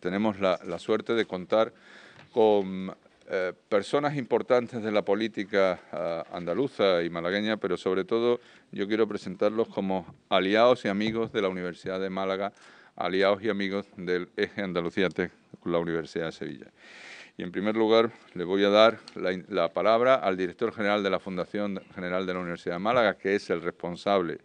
Tenemos la, suerte de contar con eh, personas importantes de la política ah, andaluza y malagueña, pero sobre todo yo quiero presentarlos como aliados y amigos de la Universidad de Málaga, aliados y amigos del eje Andalucía Tech con la Universidad de Sevilla. Y en primer lugar le voy a dar la palabra al director general de la Fundación General de la Universidad de Málaga, que es el responsable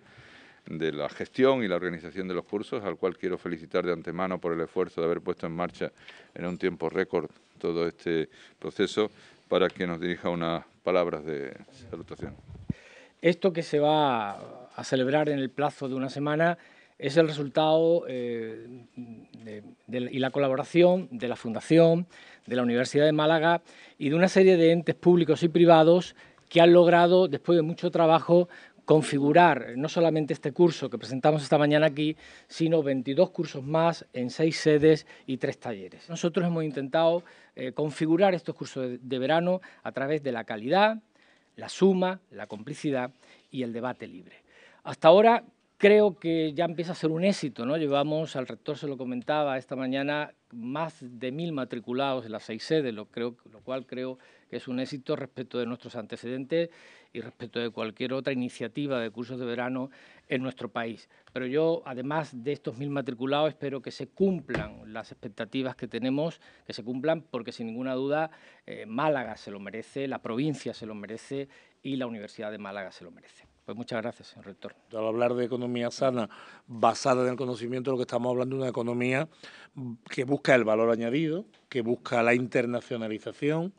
de la gestión y la organización de los cursos, al cual quiero felicitar de antemano por el esfuerzo de haber puesto en marcha en un tiempo récord todo este proceso, para que nos dirija unas palabras de salutación. Esto que se va a celebrar en el plazo de una semana es el resultado eh, y la colaboración de la Fundación, de la Universidad de Málaga y de una serie de entes públicos y privados que han logrado, después de mucho trabajo, configurar no solamente este curso que presentamos esta mañana aquí, sino 22 cursos más en seis sedes y tres talleres. Nosotros hemos intentado eh, configurar estos cursos de, de verano a través de la calidad, la suma, la complicidad y el debate libre. Hasta ahora creo que ya empieza a ser un éxito, ¿no? Llevamos, al rector se lo comentaba esta mañana, más de mil matriculados en las seis sedes, lo, cual creo que es un éxito respecto de nuestros antecedentes y respecto de cualquier otra iniciativa de cursos de verano en nuestro país. Pero yo, además de estos mil matriculados, espero que se cumplan las expectativas que tenemos, que se cumplan, porque sin ninguna duda eh, Málaga se lo merece, la provincia se lo merece y la Universidad de Málaga se lo merece. Pues muchas gracias, señor rector. Al hablar de economía sana, basada en el conocimiento, lo que estamos hablando es una economía que busca el valor añadido, que busca la internacionalización,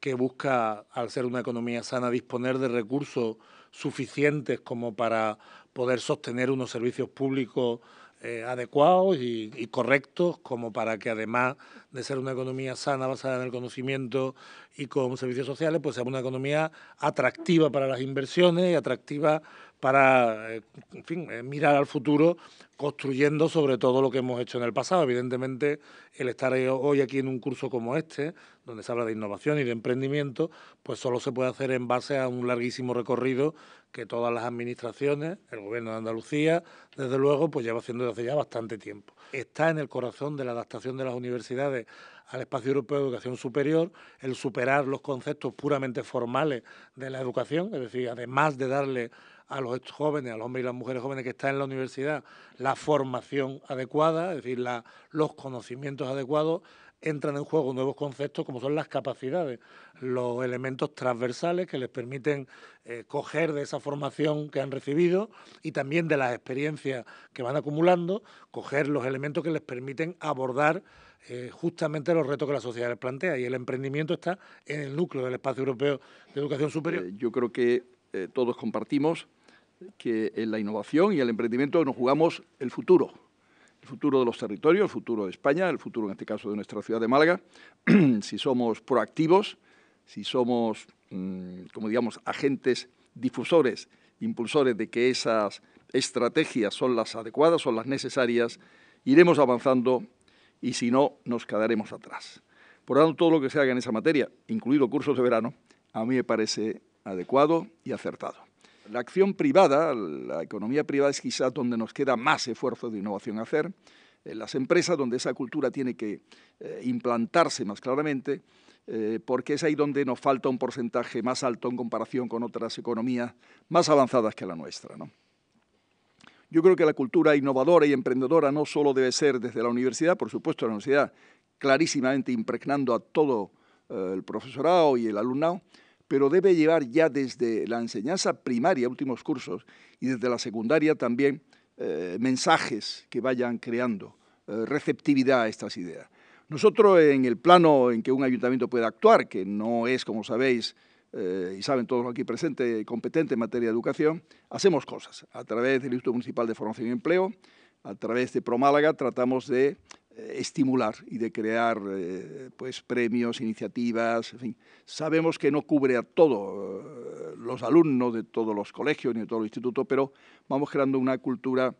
que busca, al ser una economía sana, disponer de recursos suficientes como para poder sostener unos servicios públicos eh, adecuados y correctos, como para que además de ser una economía sana basada en el conocimiento y con servicios sociales, pues sea una economía atractiva para las inversiones y atractiva para, eh, eh, mirar al futuro construyendo sobre todo lo que hemos hecho en el pasado. Evidentemente, el estar hoy aquí en un curso como este, donde se habla de innovación y de emprendimiento, pues solo se puede hacer en base a un larguísimo recorrido que todas las administraciones, el gobierno de Andalucía, desde luego, pues lleva haciendo desde ya bastante tiempo. Está en el corazón de la adaptación de las universidades al espacio europeo de educación superior, el superar los conceptos puramente formales de la educación, es decir, además de darle a los jóvenes, a los hombres y las mujeres jóvenes que están en la universidad, la formación adecuada, es decir, los conocimientos adecuados, entran en juego nuevos conceptos como son las capacidades, los elementos transversales que les permiten eh, coger de esa formación que han recibido y también de las experiencias que van acumulando, coger los elementos que les permiten abordar eh, justamente los retos que la sociedad les plantea y el emprendimiento está en el núcleo del espacio europeo de educación superior. Eh, yo creo que eh, todos compartimos que en la innovación y el emprendimiento nos jugamos el futuro, el futuro de los territorios, el futuro de España, el futuro en este caso de nuestra ciudad de Málaga, si somos proactivos, si somos, mm, como digamos, agentes difusores, impulsores de que esas estrategias son las adecuadas, son las necesarias, iremos avanzando y si no, nos quedaremos atrás. Por tanto, todo lo que se haga en esa materia, incluido cursos de verano, a mí me parece adecuado y acertado. La acción privada, la economía privada es quizás donde nos queda más esfuerzo de innovación a hacer. En las empresas, donde esa cultura tiene que eh, implantarse más claramente, eh, porque es ahí donde nos falta un porcentaje más alto en comparación con otras economías más avanzadas que la nuestra. ¿no? Yo creo que la cultura innovadora y emprendedora no solo debe ser desde la universidad, por supuesto la universidad clarísimamente impregnando a todo eh, el profesorado y el alumnado, pero debe llevar ya desde la enseñanza primaria, últimos cursos, y desde la secundaria también eh, mensajes que vayan creando eh, receptividad a estas ideas. Nosotros en el plano en que un ayuntamiento puede actuar, que no es, como sabéis, eh, y saben todos aquí presente, competente en materia de educación, hacemos cosas. A través del Instituto Municipal de Formación y Empleo, a través de ProMálaga, tratamos de eh, estimular y de crear eh, pues premios, iniciativas, Sabemos que no cubre a todos los alumnos de todos los colegios ni de todos los institutos, pero vamos creando una cultura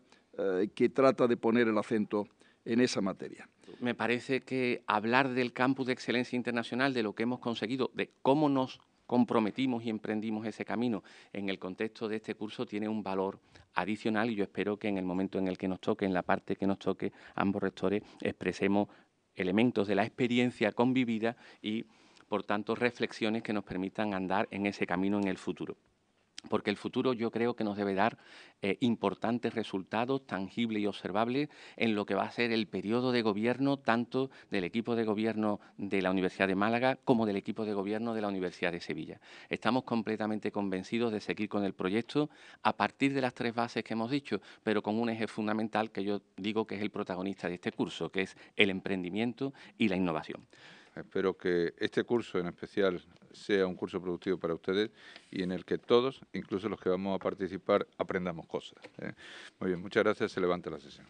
que trata de poner el acento en esa materia. Me parece que hablar del campus de excelencia internacional, de lo que hemos conseguido, de cómo nos comprometimos y emprendimos ese camino en el contexto de este curso tiene un valor adicional y yo espero que en el momento en el que nos toque, en la parte que nos toque, ambos rectores expresemos elementos de la experiencia convivida y, por tanto, reflexiones que nos permitan andar en ese camino en el futuro porque el futuro yo creo que nos debe dar eh, importantes resultados tangibles y observables en lo que va a ser el periodo de gobierno tanto del equipo de gobierno de la Universidad de Málaga como del equipo de gobierno de la Universidad de Sevilla. Estamos completamente convencidos de seguir con el proyecto a partir de las tres bases que hemos dicho, pero con un eje fundamental que yo digo que es el protagonista de este curso, que es el emprendimiento y la innovación. Espero que este curso en especial sea un curso productivo para ustedes y en el que todos, incluso los que vamos a participar, aprendamos cosas. ¿eh? Muy bien, muchas gracias. Se levanta la sesión.